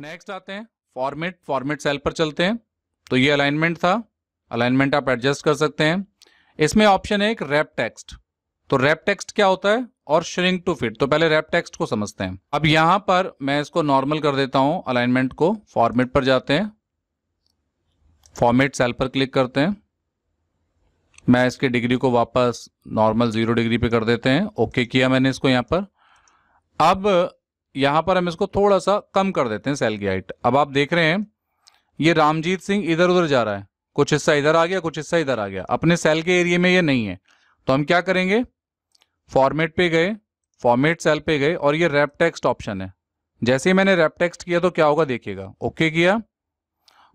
next आते हैं format format cell पर चलते हैं तो ये अलाइनमेंट था अलाइनमेंट आप एडजस्ट कर सकते हैं इसमें ऑप्शन है एक रैप टेक्स्ट तो रैप टेक्स्ट क्या होता है और श्रिंक टू फिट तो पहले रैप टेक्स्ट को समझते हैं अब यहां पर मैं इसको नॉर्मल कर देता हूं अलाइनमेंट को फॉर्मेट पर जाते हैं फॉर्मेट सेल पर क्लिक करते हैं मैं इसके डिग्री को वापस नॉर्मल जीरो डिग्री पे कर देते हैं ओके किया मैंने इसको यहां पर अब यहां पर हम इसको थोड़ा सा कम कर देते हैं सेल की हाइट अब आप देख रहे हैं ये रामजीत सिंह इधर उधर जा रहा है कुछ हिस्सा इधर आ गया कुछ हिस्सा इधर आ गया अपने सेल के एरिया में ये नहीं है तो हम क्या करेंगे फॉर्मेट पे गए फॉर्मेट सेल पे गए और ये रैप टेक्स्ट ऑप्शन है जैसे ही मैंने रैप टेक्स्ट किया तो क्या होगा देखिएगा ओके किया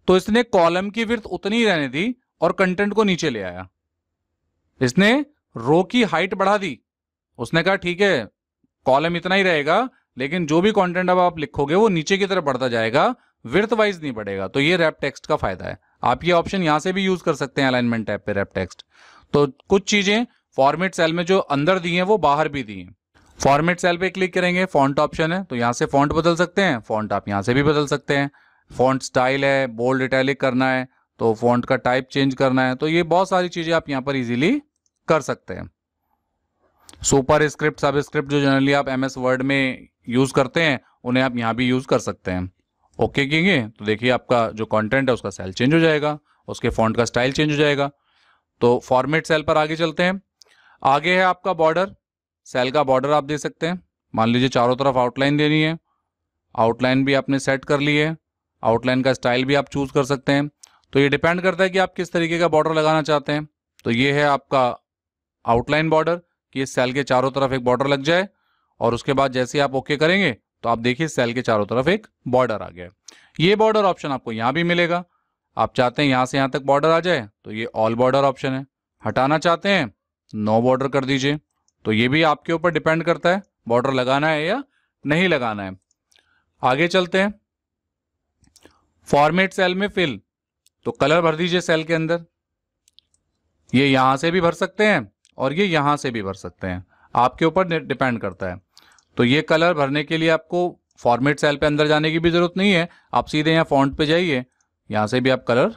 तो इसने कॉलम की विर्थ उतनी रहने दी और कंटेंट को नीचे ले आया इसने रो की हाइट बढ़ा दी उसने कहा ठीक है कॉलम इतना ही रहेगा लेकिन जो भी कंटेंट अब आप लिखोगे वो नीचे की तरफ बढ़ता जाएगा विर्थ वाइज नहीं बढ़ेगा तो ये रैप टेक्स्ट का फायदा है आप ये ऑप्शन यहां से भी यूज कर सकते हैं अलाइनमेंट टैब पे रैप टेक्स्ट तो कुछ चीजें फॉर्मेट सेल में जो अंदर दी हैं वो बाहर भी दी हैं फॉर्मेट सेल पे क्लिक करेंगे फॉन्ट ऑप्शन है तो यहाँ से फॉन्ट बदल सकते हैं फॉन्ट आप यहाँ से भी बदल सकते हैं फॉन्ट स्टाइल है बोल्ड इटैलिक करना है तो फॉन्ट का टाइप चेंज करना है तो ये बहुत सारी चीजें आप यहाँ पर इजीली कर सकते हैं सुपर स्क्रिप्ट सब स्क्रिप्ट जो जनरली आप एमएस वर्ड में यूज़ करते हैं उन्हें आप यहाँ भी यूज़ कर सकते हैं ओके कहेंगे तो देखिए आपका जो कंटेंट है उसका सेल चेंज हो जाएगा उसके फॉन्ट का स्टाइल चेंज हो जाएगा तो फॉर्मेट सेल पर आगे चलते हैं आगे है आपका बॉर्डर सेल का बॉर्डर आप दे सकते हैं मान लीजिए चारों तरफ आउटलाइन देनी है आउटलाइन भी आपने सेट कर ली है आउटलाइन का स्टाइल भी आप चूज़ कर सकते हैं तो ये डिपेंड करता है कि आप किस तरीके का बॉर्डर लगाना चाहते हैं तो ये है आपका आउटलाइन बॉर्डर कि इस सेल के चारों तरफ एक बॉर्डर लग जाए और उसके बाद जैसे आप ओके करेंगे तो आप देखिए सेल के चारों तरफ एक बॉर्डर आ गया ये बॉर्डर ऑप्शन आपको यहां भी मिलेगा आप चाहते हैं यहां से यहां तक बॉर्डर आ जाए तो ये ऑल बॉर्डर ऑप्शन है हटाना चाहते हैं नो बॉर्डर कर दीजिए तो ये भी आपके ऊपर डिपेंड करता है बॉर्डर लगाना है या नहीं लगाना है आगे चलते हैं फॉर्मेट सेल में फिल तो कलर भर दीजिए सेल के अंदर ये यहां से भी भर सकते हैं और ये यहां से भी भर सकते हैं आपके ऊपर डिपेंड करता है तो ये कलर भरने के लिए आपको फॉर्मेट सेल पे अंदर जाने की भी ज़रूरत नहीं है आप सीधे यहाँ फॉन्ट पे जाइए यहाँ से भी आप कलर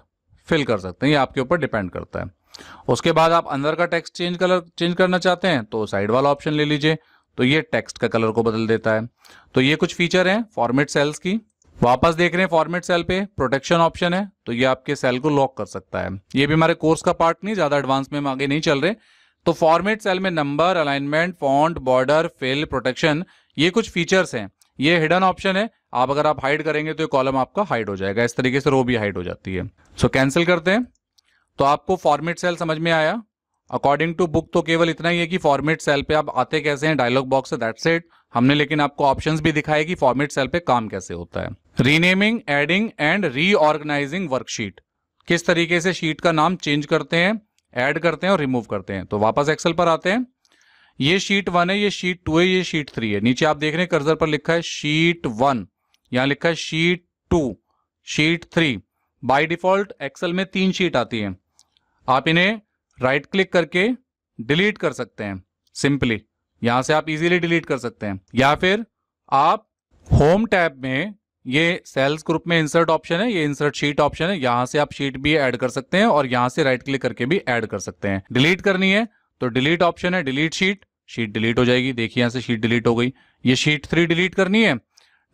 फिल कर सकते हैं ये आपके ऊपर डिपेंड करता है उसके बाद आप अंदर का टेक्स्ट चेंज कलर चेंज करना चाहते हैं तो साइड वाला ऑप्शन ले लीजिए तो ये टेक्स्ट का कलर को बदल देता है तो ये कुछ फीचर हैं फॉर्मेट सेल्स की वापस देख रहे हैं फॉर्मेट सेल पे प्रोटेक्शन ऑप्शन है तो ये आपके सेल को लॉक कर सकता है ये भी हमारे कोर्स का पार्ट नहीं ज़्यादा एडवांस में हम आगे नहीं चल रहे तो फॉर्मेट सेल में number alignment font border fill protection ये कुछ फीचर्स हैं ये हिडन ऑप्शन है आप अगर आप हाइड करेंगे तो ये कॉलम आपका हाइड हो जाएगा इस तरीके से रो भी हाइड हो जाती है सो so, कैंसिल करते हैं तो आपको फॉर्मेट सेल समझ में आया अकॉर्डिंग टू बुक तो केवल इतना ही है कि फॉर्मेट सेल पे आप आते कैसे हैं डायलॉग बॉक्स से दैट सेट हमने लेकिन आपको ऑप्शंस भी दिखाए कि फॉर्मेट सेल पे काम कैसे होता है renaming adding and reorganising worksheet किस तरीके से शीट का नाम चेंज करते हैं ऐड करते हैं और रिमूव करते हैं तो वापस एक्सेल पर आते हैं ये शीट वन है ये शीट टू है ये शीट थ्री है नीचे आप देख रहे हैं कर्जर पर लिखा है शीट वन यहां लिखा है sheet two sheet three by default Excel में तीन शीट आती है आप इन्हें राइट क्लिक करके डिलीट कर सकते हैं सिंपली यहां से आप इजीली डिलीट कर सकते हैं या फिर आप होम टैब में ये सेल्स ग्रुप में इंसर्ट ऑप्शन है ये इंसर्ट शीट ऑप्शन है यहाँ से आप शीट भी ऐड कर सकते हैं और यहां से राइट क्लिक करके भी ऐड कर सकते हैं डिलीट करनी है तो डिलीट ऑप्शन है डिलीट शीट शीट डिलीट हो जाएगी देखिए यहां से शीट डिलीट हो गई ये शीट थ्री डिलीट करनी है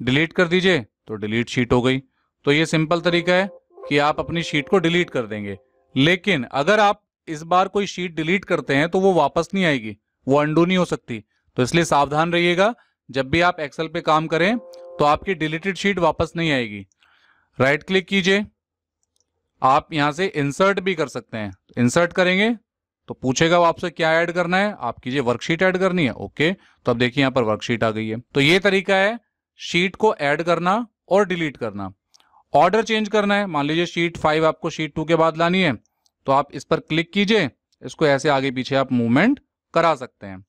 डिलीट कर दीजिए तो डिलीट शीट हो गई तो ये सिंपल तरीका है कि आप अपनी शीट को डिलीट कर देंगे लेकिन अगर आप इस बार कोई शीट डिलीट करते हैं तो वो वापस नहीं आएगी वो अंडू नहीं हो सकती तो इसलिए सावधान रहिएगा जब भी आप एक्सेल पे काम करें तो आपकी डिलीटेड शीट वापस नहीं आएगी राइट क्लिक कीजिए आप यहां से इंसर्ट भी कर सकते हैं इंसर्ट करेंगे तो पूछेगा वो आपसे क्या ऐड करना है आप कीजिए वर्कशीट ऐड करनी है ओके तो अब देखिए यहां पर वर्कशीट आ गई है तो ये तरीका है शीट को ऐड करना और डिलीट करना ऑर्डर चेंज करना है मान लीजिए शीट फाइव आपको शीट टू के बाद लानी है तो आप इस पर क्लिक कीजिए इसको ऐसे आगे पीछे आप मूवमेंट करा सकते हैं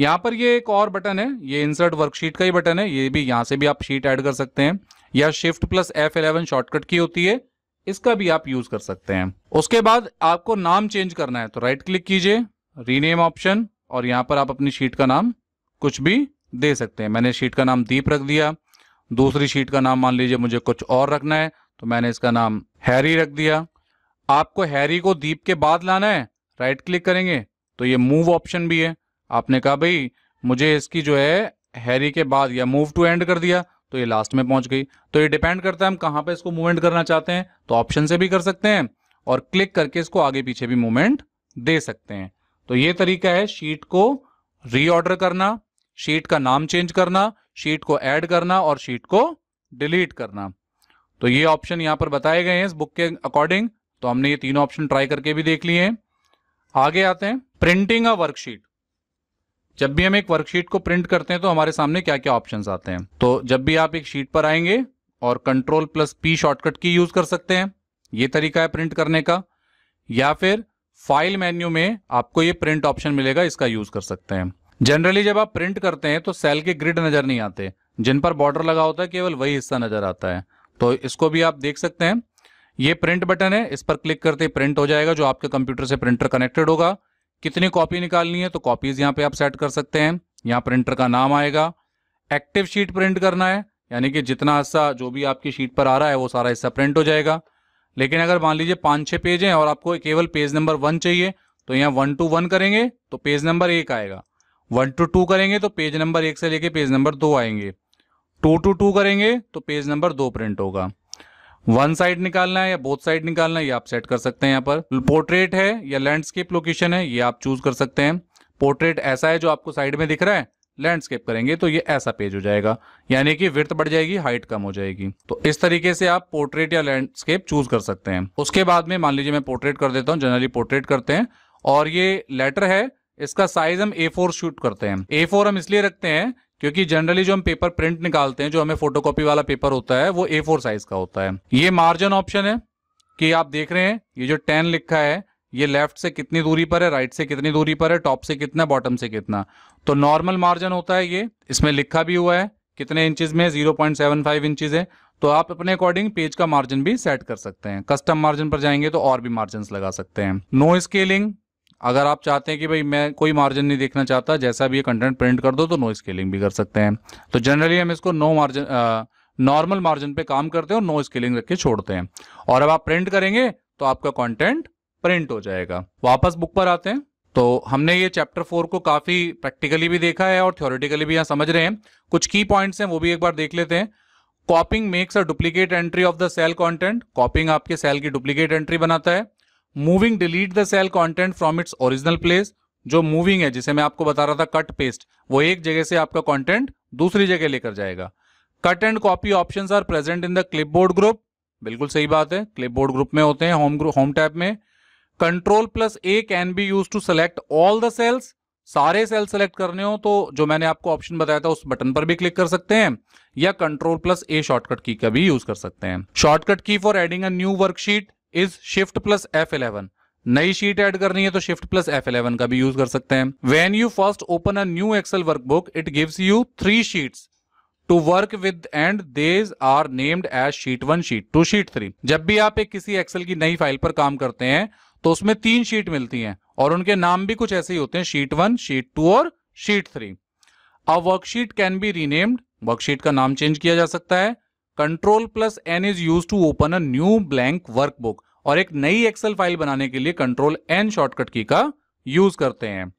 यहाँ पर ये एक और बटन है ये इंसर्ट वर्कशीट का ही बटन है ये भी यहाँ से भी आप शीट ऐड कर सकते हैं या shift plus F eleven shortcut की होती है इसका भी आप यूज कर सकते हैं उसके बाद आपको नाम चेंज करना है तो राइट क्लिक कीजिए रीनेम ऑप्शन और यहाँ पर आप अपनी शीट का नाम कुछ भी दे सकते हैं मैंने शीट का नाम दीप रख दिया दूसरी शीट का नाम मान लीजिए मुझे कुछ और रखना है तो मैंने इसका नाम हैरी रख दिया आपको हैरी को दीप के बाद लाना है राइट क्लिक करेंगे तो ये मूव ऑप्शन भी है आपने कहा भाई मुझे इसकी जो है हैरी के बाद या मूव टू एंड कर दिया तो ये लास्ट में पहुंच गई तो ये डिपेंड करता है हम कहाँ पे इसको मूवमेंट करना चाहते हैं तो ऑप्शन से भी कर सकते हैं और क्लिक करके इसको आगे पीछे भी मूवमेंट दे सकते हैं तो ये तरीका है शीट को रीऑर्डर करना शीट का नाम चेंज करना शीट को ऐड करना और शीट को डिलीट करना तो ये ऑप्शन यहां पर बताए गए हैं इस बुक के अकॉर्डिंग तो हमने ये तीनों ऑप्शन ट्राई करके भी देख लिए हैं आगे आते हैं प्रिंटिंग अ वर्कशीट जब भी हम एक वर्कशीट को प्रिंट करते हैं तो हमारे सामने क्या क्या ऑप्शंस आते हैं तो जब भी आप एक शीट पर आएंगे और कंट्रोल प्लस पी शॉर्टकट की यूज कर सकते हैं ये तरीका है प्रिंट करने का या फिर फाइल मेन्यू में आपको ये प्रिंट ऑप्शन मिलेगा इसका यूज कर सकते हैं जनरली जब आप प्रिंट करते हैं तो सेल के ग्रिड नजर नहीं आते जिन पर बॉर्डर लगा होता है केवल वही हिस्सा नजर आता है तो इसको भी आप देख सकते हैं ये प्रिंट बटन है इस पर क्लिक करते प्रिंट हो जाएगा जो आपके कंप्यूटर से प्रिंटर कनेक्टेड होगा कितनी कॉपी निकालनी है तो कॉपीज यहाँ पे आप सेट कर सकते हैं यहाँ प्रिंटर का नाम आएगा एक्टिव शीट प्रिंट करना है यानी कि जितना हिस्सा जो भी आपकी शीट पर आ रहा है वो सारा हिस्सा प्रिंट हो जाएगा लेकिन अगर मान लीजिए पाँच छः पेज हैं और आपको केवल पेज नंबर वन चाहिए तो यहाँ वन टू वन करेंगे तो पेज नंबर एक आएगा वन टू टू करेंगे तो पेज नंबर एक से लेके पेज नंबर दो आएंगे टू टू टू करेंगे तो पेज नंबर दो प्रिंट होगा वन साइड निकालना है या बोथ साइड निकालना है ये आप सेट कर सकते हैं यहाँ पर पोर्ट्रेट है या लैंडस्केप लोकेशन है ये आप चूज कर सकते हैं पोर्ट्रेट ऐसा है जो आपको साइड में दिख रहा है लैंडस्केप करेंगे तो ये ऐसा पेज हो जाएगा यानी कि वृत्त बढ़ जाएगी हाइट कम हो जाएगी तो इस तरीके से आप पोर्ट्रेट या लैंडस्केप चूज कर सकते हैं उसके बाद में मान लीजिए मैं पोर्ट्रेट कर देता हूँ जनरली पोर्ट्रेट करते हैं और ये लेटर है इसका साइज हम ए फोर शूट करते हैं ए फोर हम इसलिए रखते हैं क्योंकि जनरली जो हम पेपर प्रिंट निकालते हैं जो हमें फोटोकॉपी वाला पेपर होता है वो ए फोर साइज का होता है ये मार्जिन ऑप्शन है कि आप देख रहे हैं ये जो टेन लिखा है ये लेफ्ट से कितनी दूरी पर है राइट से कितनी दूरी पर है टॉप से कितना बॉटम से कितना तो नॉर्मल मार्जिन होता है ये इसमें लिखा भी हुआ है कितने इंचज में zero point seven five inches है तो आप अपने अकॉर्डिंग पेज का मार्जिन भी सेट कर सकते हैं कस्टम मार्जिन पर जाएंगे तो और भी मार्जिन लगा सकते हैं नो स्केलिंग अगर आप चाहते हैं कि भाई मैं कोई मार्जिन नहीं देखना चाहता जैसा भी ये कंटेंट प्रिंट कर दो तो नो स्केलिंग भी कर सकते हैं तो जनरली हम इसको नो मार्जिन नॉर्मल मार्जिन पे काम करते हैं और नो स्केलिंग रख के छोड़ते हैं और अब आप प्रिंट करेंगे तो आपका कंटेंट प्रिंट हो जाएगा वापस बुक पर आते हैं तो हमने ये चैप्टर फोर को काफ़ी प्रैक्टिकली भी देखा है और थ्योरेटिकली भी यहाँ समझ रहे हैं कुछ की पॉइंट्स हैं वो भी एक बार देख लेते हैं copying makes a duplicate entry of the cell content copying आपके सेल की डुप्लीकेट एंट्री बनाता है moving delete the cell content from its original place जो मूविंग है जिसे मैं आपको बता रहा था कट पेस्ट वो एक जगह से आपका कॉन्टेंट दूसरी जगह लेकर जाएगा cut and copy option are present in the clipboard group बिल्कुल सही बात है बोर्ड ग्रुप में होते हैं होम ग्रुप होम टैप में control plus A can be use to select all the cells सारे सेल सेलेक्ट करने हो तो जो मैंने आपको ऑप्शन बताया था उस बटन पर भी क्लिक कर सकते हैं या कंट्रोल प्लस ए शॉर्टकट की का भी यूज कर सकते हैं शॉर्टकट की for adding a new worksheet is shift plus F eleven नई शीट ऐड करनी है तो शिफ्ट प्लस एफ इलेवन का भी यूज कर सकते हैं when you first open a new Excel workbook it gives you three sheets to work with and these are named as sheet one sheet two sheet three जब भी आप एक किसी एक्सेल की नई फाइल पर काम करते हैं तो उसमें तीन शीट मिलती हैं और उनके नाम भी कुछ ऐसे ही होते हैं शीट वन शीट टू और sheet three a worksheet can be renamed worksheet का नाम चेंज किया जा सकता है control plus N is use to open a new blank workbook और एक नई एक्सेल फाइल बनाने के लिए कंट्रोल एन शॉर्टकट की का यूज करते हैं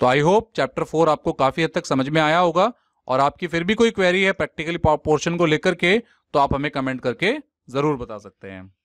तो आई होप चैप्टर फोर आपको काफी हद तक समझ में आया होगा और आपकी फिर भी कोई क्वेरी है प्रैक्टिकली पोर्शन को लेकर के तो आप हमें कमेंट करके जरूर बता सकते हैं